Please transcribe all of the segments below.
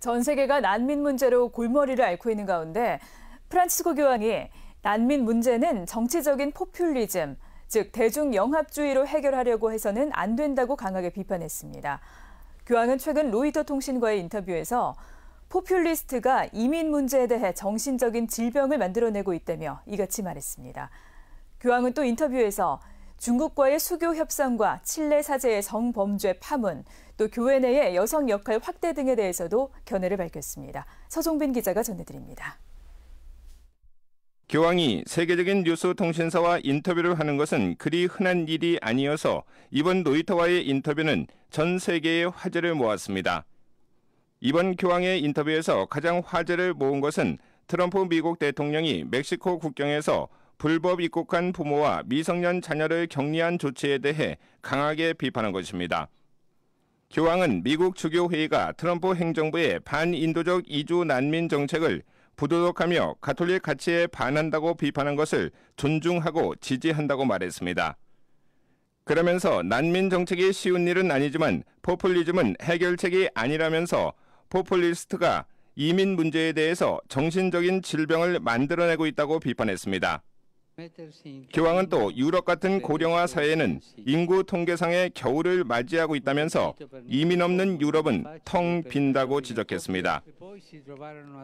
전 세계가 난민 문제로 골머리를 앓고 있는 가운데 프란치스코 교황이 난민 문제는 정치적인 포퓰리즘, 즉 대중 영합주의로 해결하려고 해서는 안 된다고 강하게 비판했습니다. 교황은 최근 로이터 통신과의 인터뷰에서 포퓰리스트가 이민 문제에 대해 정신적인 질병을 만들어내고 있다며 이같이 말했습니다. 교황은 또 인터뷰에서 중국과의 수교 협상과 칠레 사제의 성범죄 파문, 또 교회 내의 여성 역할 확대 등에 대해서도 견해를 밝혔습니다. 서종빈 기자가 전해드립니다. 교황이 세계적인 뉴스 통신사와 인터뷰를 하는 것은 그리 흔한 일이 아니어서 이번 로이터와의 인터뷰는 전 세계의 화제를 모았습니다. 이번 교황의 인터뷰에서 가장 화제를 모은 것은 트럼프 미국 대통령이 멕시코 국경에서 불법 입국한 부모와 미성년 자녀를 격리한 조치에 대해 강하게 비판한 것입니다. 교황은 미국 주교회의가 트럼프 행정부의 반인도적 이주 난민 정책을 부도덕하며 가톨릭 가치에 반한다고 비판한 것을 존중하고 지지한다고 말했습니다. 그러면서 난민 정책이 쉬운 일은 아니지만 포퓰리즘은 해결책이 아니라면서 포퓰리스트가 이민 문제에 대해서 정신적인 질병을 만들어내고 있다고 비판했습니다. 교황은 또 유럽 같은 고령화 사회는 인구 통계상의 겨울을 맞이하고 있다면서 이민 없는 유럽은 텅 빈다고 지적했습니다.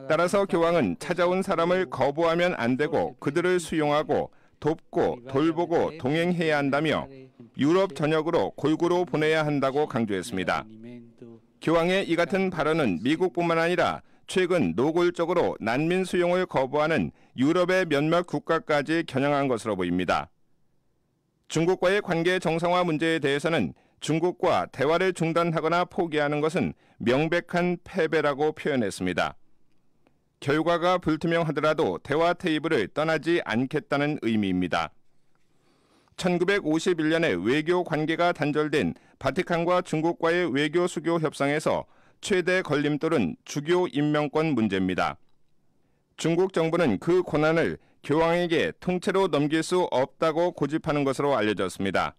따라서 교황은 찾아온 사람을 거부하면 안 되고 그들을 수용하고 돕고 돌보고 동행해야 한다며 유럽 전역으로 골고루 보내야 한다고 강조했습니다. 교황의 이 같은 발언은 미국뿐만 아니라 최근 노골적으로 난민 수용을 거부하는 유럽의 몇몇 국가까지 겨냥한 것으로 보입니다. 중국과의 관계 정상화 문제에 대해서는 중국과 대화를 중단하거나 포기하는 것은 명백한 패배라고 표현했습니다. 결과가 불투명하더라도 대화 테이블을 떠나지 않겠다는 의미입니다. 1951년에 외교 관계가 단절된 바티칸과 중국과의 외교 수교 협상에서 최대 걸림돌은 주교 임명권 문제입니다. 중국 정부는 그 권한을 교황에게 통째로 넘길 수 없다고 고집하는 것으로 알려졌습니다.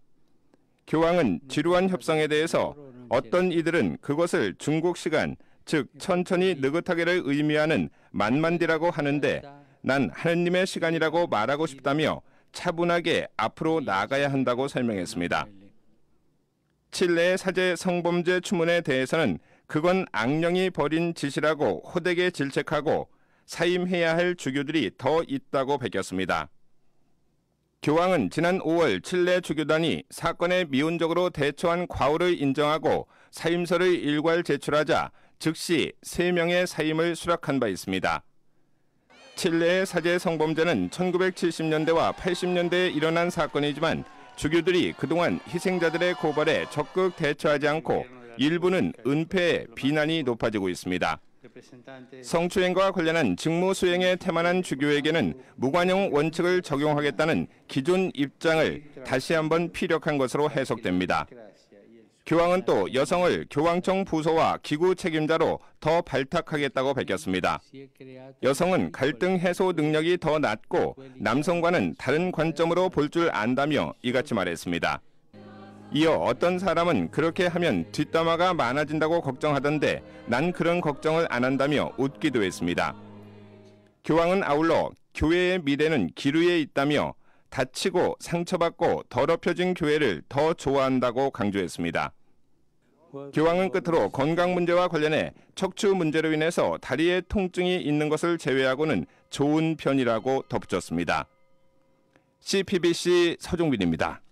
교황은 지루한 협상에 대해서 어떤 이들은 그것을 중국 시간, 즉 천천히 느긋하게를 의미하는 만만디라고 하는데 난 하느님의 시간이라고 말하고 싶다며 차분하게 앞으로 나아가야 한다고 설명했습니다. 칠레 사제 성범죄 추문에 대해서는 그건 악령이 벌인 짓이라고 호되게 질책하고 사임해야 할 주교들이 더 있다고 베꼈습니다. 교황은 지난 5월 칠레 주교단이 사건에 미온적으로 대처한 과오를 인정하고 사임서를 일괄 제출하자 즉시 3명의 사임을 수락한 바 있습니다. 칠레의 사제 성범죄는 1970년대와 80년대에 일어난 사건이지만 주교들이 그동안 희생자들의 고발에 적극 대처하지 않고 일부는 은폐에 비난이 높아지고 있습니다. 성추행과 관련한 직무 수행에 태만한 주교에게는 무관용 원칙을 적용하겠다는 기존 입장을 다시 한번 피력한 것으로 해석됩니다. 교황은 또 여성을 교황청 부서와 기구 책임자로 더 발탁하겠다고 밝혔습니다. 여성은 갈등 해소 능력이 더 낮고 남성과는 다른 관점으로 볼 줄 안다며 이같이 말했습니다. 이어 어떤 사람은 그렇게 하면 뒷담화가 많아진다고 걱정하던데 난 그런 걱정을 안 한다며 웃기도 했습니다. 교황은 아울러 교회의 미래는 기류에 있다며 다치고 상처받고 더럽혀진 교회를 더 좋아한다고 강조했습니다. 교황은 끝으로 건강 문제와 관련해 척추 문제로 인해서 다리에 통증이 있는 것을 제외하고는 좋은 편이라고 덧붙였습니다. CPBC 서종빈입니다.